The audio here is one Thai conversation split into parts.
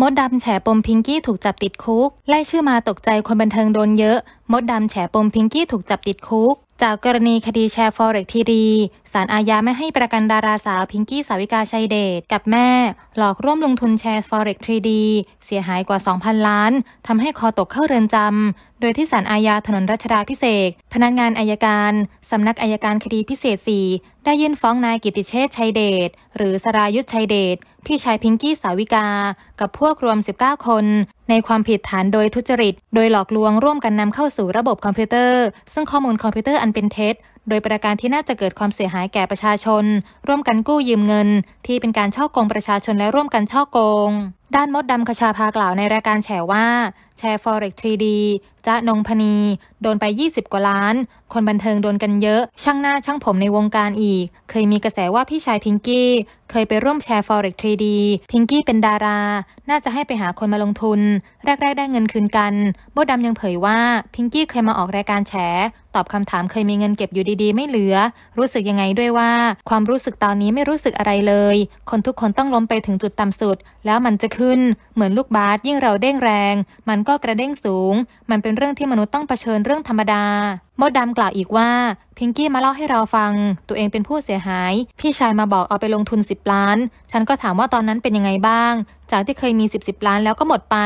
มดดำแฉปมพิงกี้ถูกจับติดคุก ไล่ชื่อมาตกใจคนบันเทิงโดนเยอะมดดำแฉปมพิงกี้ถูกจับติดคุก จากกรณีคดีแชร์ฟอเร็กทีดีสารอาญาไม่ให้ประกันดาราสาวพิงกี้สาวิกาชัยเดชกับแม่ หลอกร่วมลงทุนแชร์ฟอเร็กทีดีเสียหายกว่า 2,000 ล้านทำให้คอตกเข้าเรือนจำ โดยที่สารอาญาถนนรัชดาพิเศษ พนักงานอายการสำนักอายการคดีพิเศษ 4 ได้ยื่นฟ้องนายกิติเชษชัยเดชหรือสรายุทธชัยเดชพี่ชายพิงกี้สาวิกา กับพวกรวม 19 คนในความผิดฐานโดยทุจริต โดยหลอกลวงร่วมกันนำเข้าสู่ระบบคอมพิวเตอร์ ซึ่งข้อมูลคอมพิวเตอร์อันเป็นเท็จ โดยประการที่น่าจะเกิดความเสียหายแก่ประชาชน ร่วมกันกู้ยืมเงิน ที่เป็นการช่อโกงประชาชนและร่วมกันช่อโกงด้านมดดำคชาพากล่าวในรายการแฉว่า แชร์ Forex 3D จะนงพนีโดนไป 20 กว่าล้าน คนบันเทิงโดนกันเยอะ ช่างหน้าช่างผมในวงการอีก เคยมีกระแสว่าพี่ชายพิงกี้เคยไปร่วมแชร์ Forex 3D พิงกี้เป็นดารา น่าจะให้ไปหาคนมาลงทุน แรก ๆ ได้เงินคืนกัน มดดำยังเผยว่าพิงกี้เคยมาออกรายการแฉตอบคำถามเคยมีเงินเก็บอยู่ดีๆ ไม่เหลือ รู้สึกยังไงด้วยว่า ความรู้สึกตอนนี้ไม่รู้สึกอะไรเลย คนทุกคนต้องล้มไปถึงจุดต่ำสุด แล้วมันจะขึ้นเหมือนลูกบาสยิ่งเราเด้งแรง มันก็กระเด้งสูง มันเป็นเรื่องที่มนุษย์ต้องเผชิญเรื่องธรรมดามดดำกล่าวอีกว่า พิงกี้มาเล่าให้เราฟัง ตัวเองเป็นผู้เสียหาย พี่ชายมาบอกเอาไปลงทุน 10 ล้าน ฉันก็ถามว่าตอนนั้นเป็นยังไงบ้าง จากที่เคยมี 10บสล้านแล้วก็หมดไป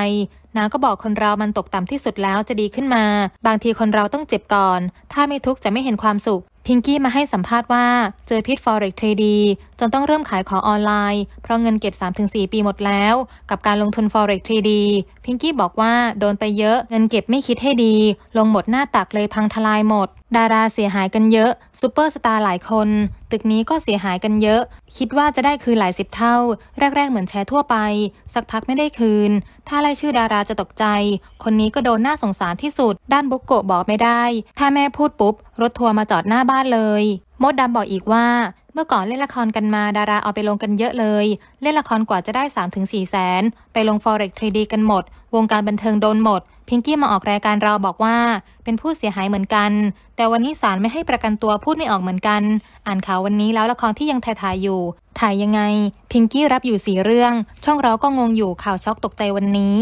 นางก็บอกคนเรามันตกต่ำที่สุดแล้วจะดีขึ้นมา บางทีคนเราต้องเจ็บก่อน ถ้าไม่ทุกข์จะไม่เห็นความสุขพิงกี้มาให้สัมภาษณ์ว่าเจอพิษ forex 3D จนต้องเริ่มขายของออนไลน์เพราะเงินเก็บ 3-4 ปีหมดแล้วกับการลงทุน forex 3D พิงกี้บอกว่าโดนไปเยอะเงินเก็บไม่คิดให้ดี ลงหมดหน้าตักเลยพังทลายหมด ดาราเสียหายกันเยอะซูเปอร์สตาร์หลายคนตึกนี้ก็เสียหายกันเยอะ คิดว่าจะได้คืนหลายสิบเท่า แรก ๆ เหมือนแชร์ทั่วไป สักพักไม่ได้คืน ถ้าไล่ชื่อดาราจะตกใจ คนนี้ก็โดนหน้าสงสารที่สุด ด้านบุกโกะบอกไม่ได้ ถ้าแม่พูดปุ๊บ รถทัวร์มาจอดหน้าบ้านเลย มดดำบอกอีกว่า เมื่อก่อนเล่นละครกันมาดาราเอาไปลงกันเยอะเลย เล่นละครกว่าจะได้ 3-4ถึงสี่แสน ไปลง forex 3D กันหมด วงการบันเทิงโดนหมดพิงกี้มาออกรายการเราบอกว่าเป็นผู้เสียหายเหมือนกัน แต่วันนี้ศาลไม่ให้ประกันตัวพูดไม่ออกเหมือนกัน อ่านข่าววันนี้แล้วละครที่ยังถ่ายถ่ายอยู่ ถ่ายยังไงพิงกี้รับอยู่สี่เรื่อง ช่องเราก็งงอยู่ข่าวช็อกตกใจวันนี้